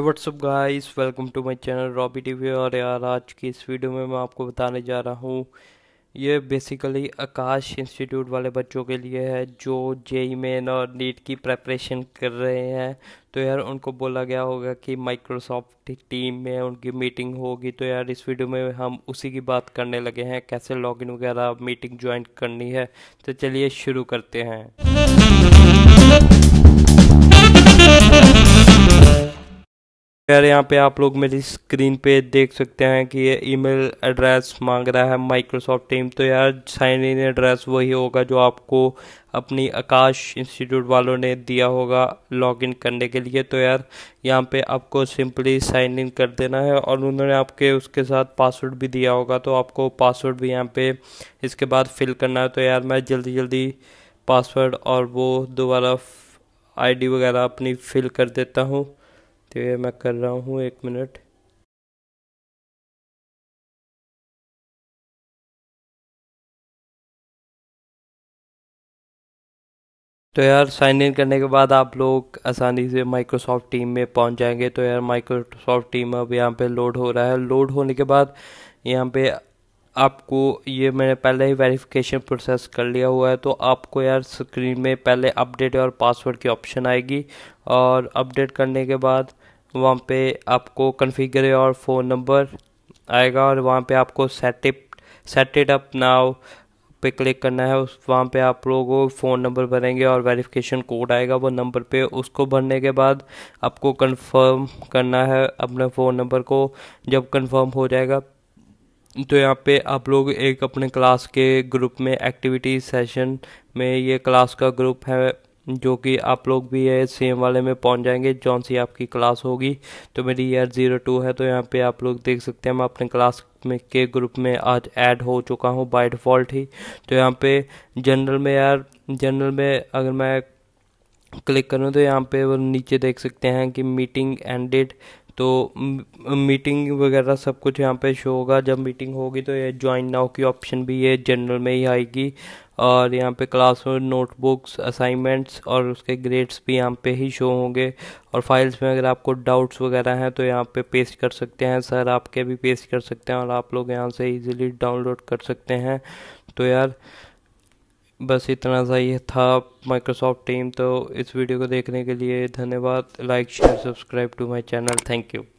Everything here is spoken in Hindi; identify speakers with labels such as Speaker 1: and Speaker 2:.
Speaker 1: WhatsApp guys welcome to my channel Robby TV और यार आज की इस वीडियो में मैं आपको बताने जा रहा हूँ ये बेसिकली आकाश इंस्टीट्यूट वाले बच्चों के लिए है जो जेई मेन e और नीट की प्रेपरेशन कर रहे हैं तो यार उनको बोला गया होगा कि माइक्रोसॉफ्ट टीम में उनकी मीटिंग होगी तो यार इस वीडियो में हम उसी की बात करने लगे हैं कैसे लॉगिन वगैरह मीटिंग ज्वाइन करनी है तो चलिए शुरू करते हैं यार यहाँ पे आप लोग मेरी स्क्रीन पे देख सकते हैं कि ये ईमेल एड्रेस मांग रहा है माइक्रोसॉफ्ट टीम तो यार साइन इन एड्रेस वही होगा जो आपको अपनी आकाश इंस्टीट्यूट वालों ने दिया होगा लॉगिन करने के लिए तो यार यहाँ पे आपको सिंपली साइन इन कर देना है और उन्होंने आपके उसके साथ पासवर्ड भी दिया होगा तो आपको पासवर्ड भी यहाँ पर इसके बाद फिल करना है तो यार मैं जल्दी जल्दी पासवर्ड और वो दोबारा आई वगैरह अपनी फिल कर देता हूँ तो ये मैं कर रहा हूँ एक मिनट तो यार साइन इन करने के बाद आप लोग आसानी से माइक्रोसॉफ्ट टीम में पहुंच जाएंगे तो यार माइक्रोसॉफ्ट टीम अब यहाँ पे लोड हो रहा है लोड होने के बाद यहाँ पे आपको ये मैंने पहले ही वेरिफिकेशन प्रोसेस कर लिया हुआ है तो आपको यार स्क्रीन में पहले अपडेट और पासवर्ड की ऑप्शन आएगी और अपडेट करने के बाद वहाँ पे आपको कन्फिगर और फ़ोन नंबर आएगा और वहाँ पे आपको setup set it up now पे क्लिक करना है उस वहाँ पे आप लोग फ़ोन नंबर भरेंगे और वेरिफिकेशन कोड आएगा वो नंबर पे उसको भरने के बाद आपको कंफर्म करना है अपने फ़ोन नंबर को जब कंफर्म हो जाएगा तो यहाँ पे आप लोग एक अपने क्लास के ग्रुप में एक्टिविटी सेशन में ये क्लास का ग्रुप है जो कि आप लोग भी ये सेम वाले में पहुंच जाएंगे जौन सी आपकी क्लास होगी तो मेरी ईयर ज़ीरो टू है तो यहाँ पे आप लोग देख सकते हैं मैं अपने क्लास में के ग्रुप में आज ऐड हो चुका हूँ बाय डिफ़ॉल्ट ही तो यहाँ पे जनरल में यार जनरल में अगर मैं क्लिक करूँ तो यहाँ पे वो नीचे देख सकते हैं कि मीटिंग एंडेड तो मीटिंग वगैरह सब कुछ यहाँ पे शो होगा जब मीटिंग होगी तो ये ज्वाइन नाउ की ऑप्शन भी ये जनरल में ही आएगी और यहाँ पे क्लासवर्क नोटबुक्स असाइनमेंट्स और उसके ग्रेड्स भी यहाँ पे ही शो होंगे और फाइल्स में अगर आपको डाउट्स वगैरह हैं तो यहाँ पे पेस्ट कर सकते हैं सर आपके भी पेस्ट कर सकते हैं और आप लोग यहाँ से इजीली डाउनलोड कर सकते हैं तो यार बस इतना सा ये था माइक्रोसॉफ्ट टीम तो इस वीडियो को देखने के लिए धन्यवाद like share subscribe to my channel thank you